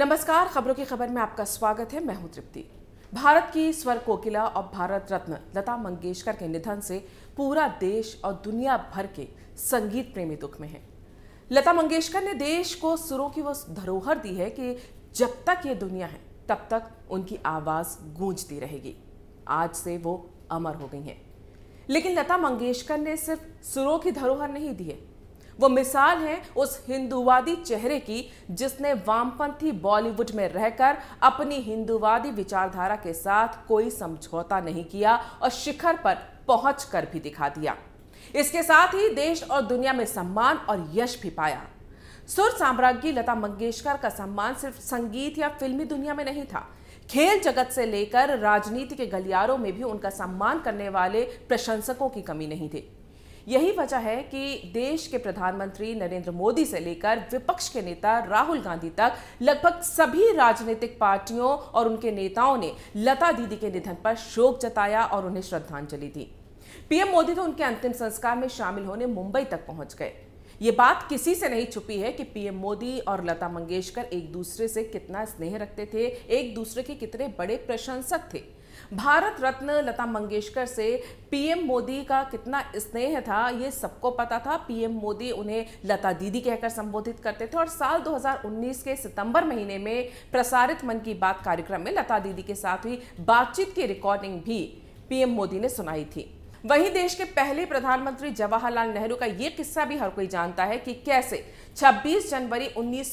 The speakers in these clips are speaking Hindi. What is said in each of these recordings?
नमस्कार खबरों की खबर में आपका स्वागत है मैं हूं तृप्ति भारत की स्वर कोकिला और भारत रत्न लता मंगेशकर के निधन से पूरा देश और दुनिया भर के संगीत प्रेमी दुख में है लता मंगेशकर ने देश को सुरों की वो धरोहर दी है कि जब तक ये दुनिया है तब तक उनकी आवाज़ गूंजती रहेगी आज से वो अमर हो गई हैं लेकिन लता मंगेशकर ने सिर्फ सुरों की धरोहर नहीं दी है वो मिसाल है उस हिंदूवादी चेहरे की जिसने वामपंथी बॉलीवुड में रहकर अपनी हिंदूवादी विचारधारा के साथ कोई समझौता नहीं किया और शिखर पर पहुंच कर भी दिखा दिया इसके साथ ही देश और दुनिया में सम्मान और यश भी पाया सुर साम्राज्ञी लता मंगेशकर का सम्मान सिर्फ संगीत या फिल्मी दुनिया में नहीं था खेल जगत से लेकर राजनीति के गलियारों में भी उनका सम्मान करने वाले प्रशंसकों की कमी नहीं थी यही वजह है कि देश के प्रधानमंत्री नरेंद्र मोदी से लेकर विपक्ष के नेता राहुल गांधी तक लगभग सभी राजनीतिक पार्टियों और उनके नेताओं ने लता दीदी के निधन पर शोक जताया और उन्हें श्रद्धांजलि दी पीएम मोदी तो उनके अंतिम संस्कार में शामिल होने मुंबई तक पहुंच गए ये बात किसी से नहीं छुपी है कि पीएम मोदी और लता मंगेशकर एक दूसरे से कितना स्नेह रखते थे एक दूसरे के कितने बड़े प्रशंसक थे भारत रत्न लता मंगेशकर से पीएम मोदी का कितना स्नेह था ये सबको पता था पीएम मोदी उन्हें लता दीदी कहकर संबोधित करते थे और साल 2019 के सितंबर महीने में प्रसारित मन की बात कार्यक्रम में लता दीदी के साथ हुई बातचीत की रिकॉर्डिंग भी पीएम मोदी ने सुनाई थी वहीं देश के पहले प्रधानमंत्री जवाहरलाल नेहरू का ये किस्सा भी हर कोई जानता है कि कैसे 26 जनवरी उन्नीस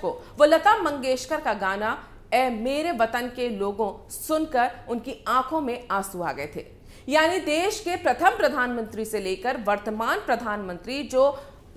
को वो लता मंगेशकर का गाना ए मेरे वतन के लोगों सुनकर उनकी आंखों में आंसू आ गए थे यानी देश के प्रथम प्रधानमंत्री से लेकर वर्तमान प्रधानमंत्री जो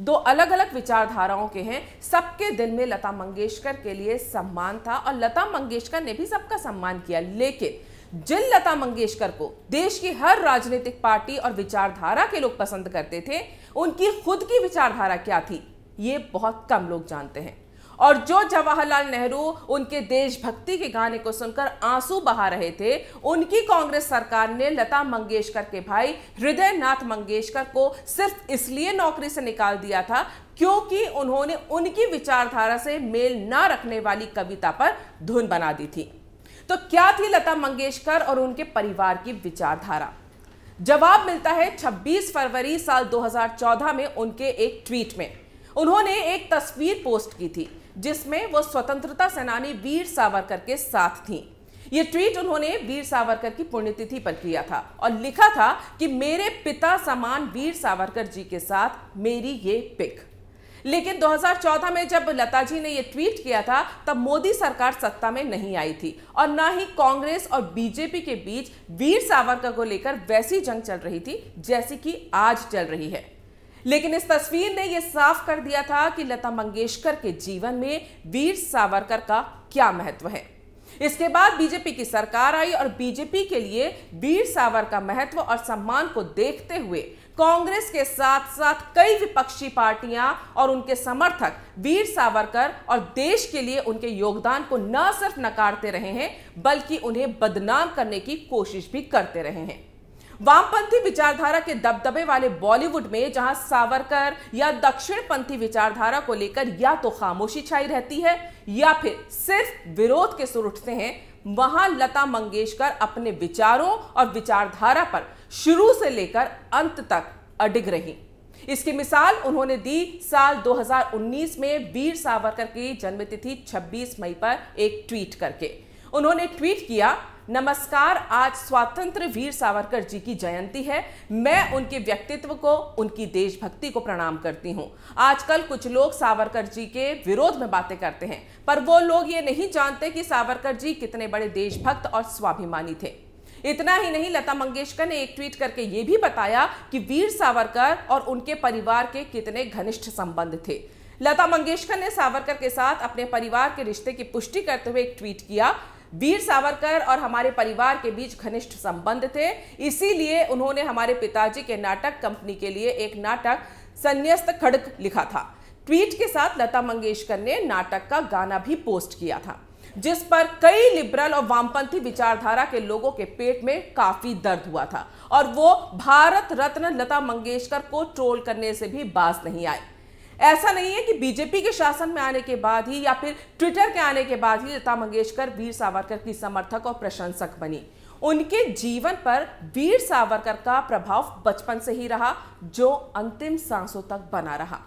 दो अलग अलग विचारधाराओं के हैं सबके दिल में लता मंगेशकर के लिए सम्मान था और लता मंगेशकर ने भी सबका सम्मान किया लेकिन जिन लता मंगेशकर को देश की हर राजनीतिक पार्टी और विचारधारा के लोग पसंद करते थे उनकी खुद की विचारधारा क्या थी ये बहुत कम लोग जानते हैं और जो जवाहरलाल नेहरू उनके देशभक्ति के गाने को सुनकर आंसू बहा रहे थे उनकी कांग्रेस सरकार ने लता मंगेशकर के भाई हृदय नाथ मंगेशकर को सिर्फ इसलिए नौकरी से निकाल दिया था क्योंकि उन्होंने उनकी विचारधारा से मेल ना रखने वाली कविता पर धुन बना दी थी तो क्या थी लता मंगेशकर और उनके परिवार की विचारधारा जवाब मिलता है 26 फरवरी साल 2014 में उनके एक ट्वीट में उन्होंने एक तस्वीर पोस्ट की थी जिसमें वो स्वतंत्रता सेनानी वीर सावरकर के साथ थी ये ट्वीट उन्होंने वीर सावरकर की पुण्यतिथि पर किया था और लिखा था कि मेरे पिता समान वीर सावरकर जी के साथ मेरी ये पिक लेकिन 2014 में जब लता जी ने यह ट्वीट किया था तब मोदी सरकार सत्ता में नहीं आई थी और ना ही कांग्रेस और बीजेपी के बीच वीर सावरकर को लेकर वैसी जंग चल रही थी जैसी कि आज चल रही है लेकिन इस तस्वीर ने यह साफ कर दिया था कि लता मंगेशकर के जीवन में वीर सावरकर का क्या महत्व है इसके बाद बीजेपी की सरकार आई और बीजेपी के लिए वीर सावर का महत्व और सम्मान को देखते हुए कांग्रेस के साथ साथ कई विपक्षी पार्टियां और उनके समर्थक वीर सावरकर और देश के लिए उनके योगदान को न सिर्फ नकारते रहे हैं बल्कि उन्हें बदनाम करने की कोशिश भी करते रहे हैं वामपंथी विचारधारा के दबदबे वाले बॉलीवुड में जहां सावरकर या दक्षिणपंथी विचारधारा को लेकर या तो खामोशी छाई रहती है या फिर सिर्फ विरोध के सुर उठते हैं वहां लता मंगेशकर अपने विचारों और विचारधारा पर शुरू से लेकर अंत तक अडिग रही इसकी मिसाल उन्होंने दी साल 2019 में वीर सावरकर की जन्मतिथि 26 मई पर एक ट्वीट करके उन्होंने ट्वीट किया नमस्कार आज स्वतंत्र वीर सावरकर जी की जयंती है मैं उनके व्यक्तित्व को उनकी देशभक्ति को प्रणाम करती हूं आजकल कुछ लोग सावरकर जी के विरोध में बातें करते हैं पर वो लोग ये नहीं जानते कि सावरकर जी कितने बड़े देशभक्त और स्वाभिमानी थे इतना ही नहीं लता मंगेशकर ने एक ट्वीट करके ये भी बताया कि वीर सावरकर और उनके परिवार के कितने घनिष्ठ संबंध थे लता मंगेशकर ने सावरकर के साथ अपने परिवार के रिश्ते की पुष्टि करते हुए एक ट्वीट किया वीर सावरकर और हमारे परिवार के बीच घनिष्ठ संबंध थे इसीलिए उन्होंने हमारे पिताजी के नाटक कंपनी के लिए एक नाटक संन्यास्त खड़क लिखा था ट्वीट के साथ लता मंगेशकर ने नाटक का गाना भी पोस्ट किया था जिस पर कई लिबरल और वामपंथी विचारधारा के लोगों के पेट में काफी दर्द हुआ था और वो भारत रत्न लता मंगेशकर को ट्रोल करने से भी बाज नहीं आए ऐसा नहीं है कि बीजेपी के शासन में आने के बाद ही या फिर ट्विटर के आने के बाद ही लता मंगेशकर वीर सावरकर की समर्थक और प्रशंसक बनी उनके जीवन पर वीर सावरकर का प्रभाव बचपन से ही रहा जो अंतिम सांसों तक बना रहा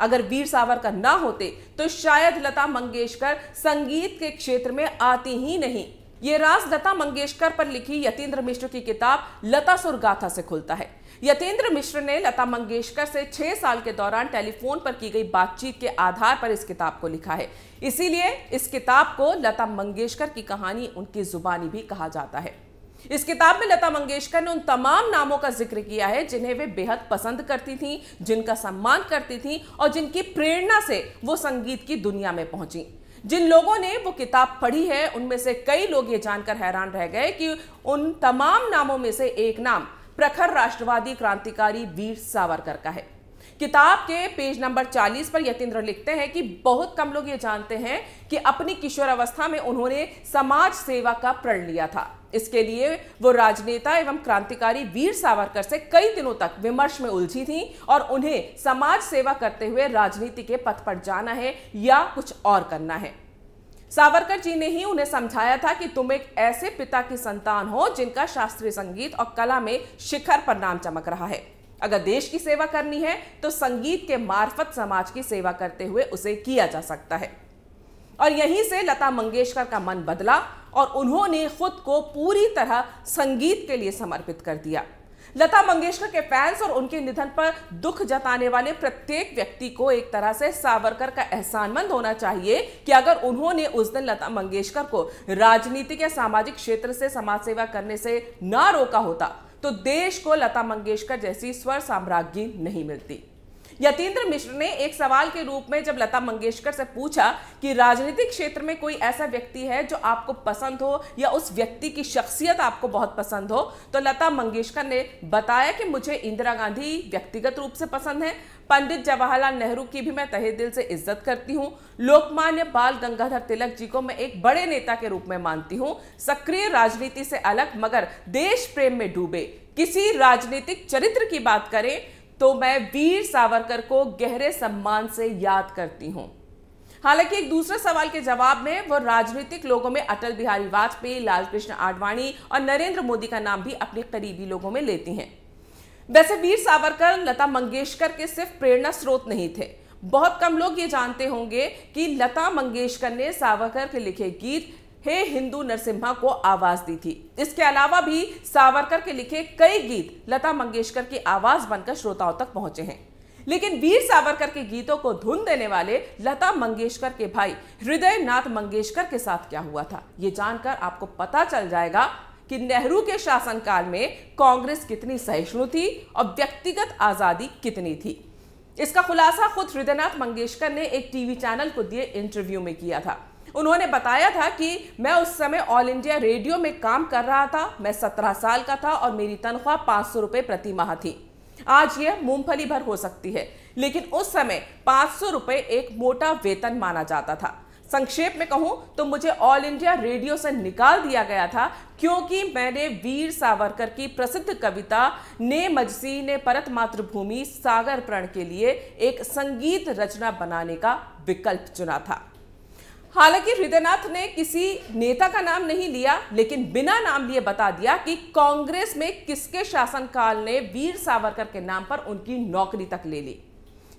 अगर वीर सावरकर ना होते तो शायद लता मंगेशकर संगीत के क्षेत्र में आती ही नहीं ये राज लता मंगेशकर पर लिखी यतीन्द्र मिश्र की किताब लता सुरगाथा से खुलता है यतेंद्र मिश्र ने लता मंगेशकर से छह साल के दौरान टेलीफोन पर की गई बातचीत के आधार पर इस किताब को लिखा है इसीलिए इस किताब को लता मंगेशकर की कहानी उनकी जुबानी भी कहा जाता है इस किताब में लता मंगेशकर ने उन तमाम नामों का जिक्र किया है जिन्हें वे बेहद पसंद करती थीं, जिनका सम्मान करती थीं और जिनकी प्रेरणा से वो संगीत की दुनिया में पहुंची जिन लोगों ने वो किताब पढ़ी है उनमें से कई लोग ये जानकर हैरान रह गए कि उन तमाम नामों में से एक नाम प्रखर राष्ट्रवादी क्रांतिकारी वीर सावरकर का है किताब के पेज नंबर 40 पर यतिन्द्र लिखते हैं कि बहुत कम लोग ये जानते हैं कि अपनी किशोर अवस्था में उन्होंने समाज सेवा का प्रण लिया था इसके लिए वो राजनेता एवं क्रांतिकारी वीर सावरकर से कई दिनों तक विमर्श में उलझी थीं और उन्हें समाज सेवा करते हुए राजनीति के पथ पर जाना है या कुछ और करना है सावरकर जी ने ही उन्हें समझाया था कि तुम एक ऐसे पिता की संतान हो जिनका शास्त्रीय संगीत और कला में शिखर पर नाम चमक रहा है अगर देश की सेवा करनी है तो संगीत के मार्फत समाज की सेवा करते हुए उसे किया जा सकता है और यहीं से लता मंगेशकर का मन बदला और उन्होंने खुद को पूरी तरह संगीत के लिए समर्पित कर दिया लता मंगेशकर के फैंस और उनके निधन पर दुख जताने वाले प्रत्येक व्यक्ति को एक तरह से सावरकर का एहसानमंद होना चाहिए कि अगर उन्होंने उस दिन लता मंगेशकर को राजनीतिक या सामाजिक क्षेत्र से समाज सेवा करने से ना रोका होता तो देश को लता मंगेशकर जैसी स्वर साम्राज्ञी नहीं मिलती यतीन्द्र मिश्र ने एक सवाल के रूप में जब लता मंगेशकर से पूछा कि राजनीतिक क्षेत्र में कोई ऐसा व्यक्ति है जो आपको पसंद हो या उस व्यक्ति की शख्सियत आपको बहुत पसंद हो तो लता मंगेशकर ने बताया कि मुझे इंदिरा गांधी व्यक्तिगत रूप से पसंद है पंडित जवाहरलाल नेहरू की भी मैं तहे दिल से इज्जत करती हूँ लोकमान्य बाल गंगाधर तिलक जी को मैं एक बड़े नेता के रूप में मानती हूँ सक्रिय राजनीति से अलग मगर देश प्रेम में डूबे किसी राजनीतिक चरित्र की बात करें तो मैं वीर सावरकर को गहरे सम्मान से याद करती हूं हालांकि एक दूसरे सवाल के जवाब में वो राजनीतिक लोगों में अटल बिहारी वाजपेयी लालकृष्ण आडवाणी और नरेंद्र मोदी का नाम भी अपने करीबी लोगों में लेती हैं वैसे वीर सावरकर लता मंगेशकर के सिर्फ प्रेरणा स्रोत नहीं थे बहुत कम लोग ये जानते होंगे कि लता मंगेशकर ने सावरकर के लिखे गीत हे हिंदू नरसिम्हा को आवाज दी थी इसके अलावा भी सावरकर के लिखे कई गीत लता मंगेशकर की आवाज बनकर श्रोताओं तक पहुंचे हैं लेकिन वीर सावरकर के गीतों को धुन देने वाले लता मंगेशकर के भाई हृदय नाथ मंगेशकर के साथ क्या हुआ था ये जानकर आपको पता चल जाएगा कि नेहरू के शासनकाल में कांग्रेस कितनी सहिष्णु थी और व्यक्तिगत आज़ादी कितनी थी इसका खुलासा खुद हृदयनाथ मंगेशकर ने एक टीवी चैनल को दिए इंटरव्यू में किया था उन्होंने बताया था कि मैं उस समय ऑल इंडिया रेडियो में काम कर रहा था मैं सत्रह साल का था और मेरी तनख्वाह पाँच सौ रुपये प्रति माह थी आज यह मूंगफली भर हो सकती है लेकिन उस समय पाँच सौ रुपये एक मोटा वेतन माना जाता था संक्षेप में कहूं तो मुझे ऑल इंडिया रेडियो से निकाल दिया गया था क्योंकि मैंने वीर सावरकर की प्रसिद्ध कविता ने मजसी ने परत मातृभूमि सागर प्रण के लिए एक संगीत रचना बनाने का विकल्प चुना था हालांकि हृदयनाथ ने किसी नेता का नाम नहीं लिया लेकिन बिना नाम लिए बता दिया कि कांग्रेस में किसके शासनकाल ने वीर सावरकर के नाम पर उनकी नौकरी तक ले ली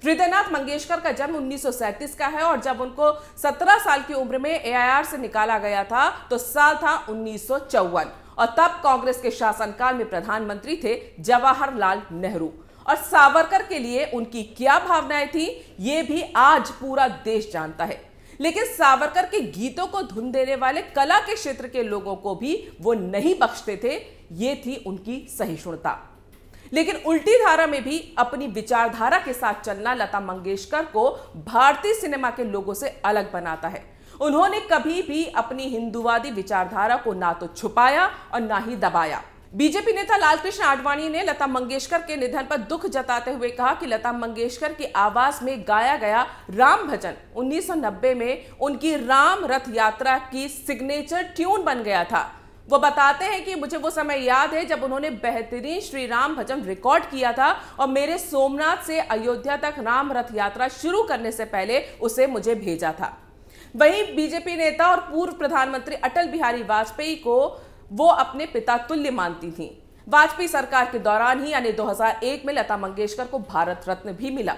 हृदयनाथ मंगेशकर का जन्म 1937 का है और जब उनको 17 साल की उम्र में एआईआर से निकाला गया था तो साल था उन्नीस और तब कांग्रेस के शासनकाल में प्रधानमंत्री थे जवाहरलाल नेहरू और सावरकर के लिए उनकी क्या भावनाएं थी ये भी आज पूरा देश जानता है लेकिन सावरकर के गीतों को धुन देने वाले कला के क्षेत्र के लोगों को भी वो नहीं बख्शते थे ये थी उनकी सहिष्णुता लेकिन उल्टी धारा में भी अपनी विचारधारा के साथ चलना लता मंगेशकर को भारतीय सिनेमा के लोगों से अलग बनाता है उन्होंने कभी भी अपनी हिंदुवादी विचारधारा को ना तो छुपाया और ना ही दबाया बीजेपी नेता लालकृष्ण आडवाणी ने लता मंगेशकर के निधन पर दुख जताते हुए कहा कि लता मंगेशकर की आवाज में गाया गया राम भजन 1990 में उनकी राम रथ यात्रा की सिग्नेचर ट्यून बन गया था वो बताते हैं कि मुझे वो समय याद है जब उन्होंने बेहतरीन श्री राम भजन रिकॉर्ड किया था और मेरे सोमनाथ से अयोध्या तक राम रथ यात्रा शुरू करने से पहले उसे मुझे भेजा था वहीं बीजेपी नेता और पूर्व प्रधानमंत्री अटल बिहारी वाजपेयी को वो अपने पिता तुल्य मानती थी वाजपेयी सरकार के दौरान ही यानी 2001 में लता मंगेशकर को भारत रत्न भी मिला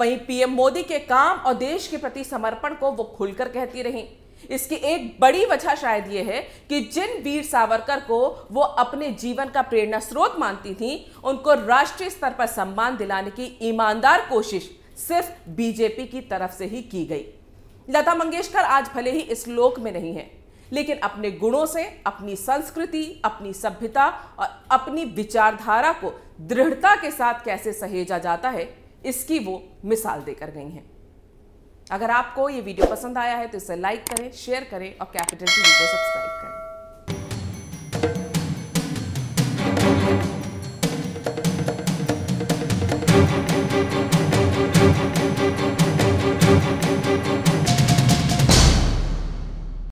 वहीं पीएम मोदी के काम और देश के प्रति समर्पण को वो खुलकर कहती रही इसकी एक बड़ी वजह शायद ये है कि जिन वीर सावरकर को वो अपने जीवन का प्रेरणा स्रोत मानती थी उनको राष्ट्रीय स्तर पर सम्मान दिलाने की ईमानदार कोशिश सिर्फ बीजेपी की तरफ से ही की गई लता मंगेशकर आज भले ही इस लोक में नहीं है लेकिन अपने गुणों से अपनी संस्कृति अपनी सभ्यता और अपनी विचारधारा को दृढ़ता के साथ कैसे सहेजा जाता है इसकी वो मिसाल देकर गई हैं अगर आपको ये वीडियो पसंद आया है तो इसे लाइक करें शेयर करें और कैपिटल टीवी को सब्सक्राइब करें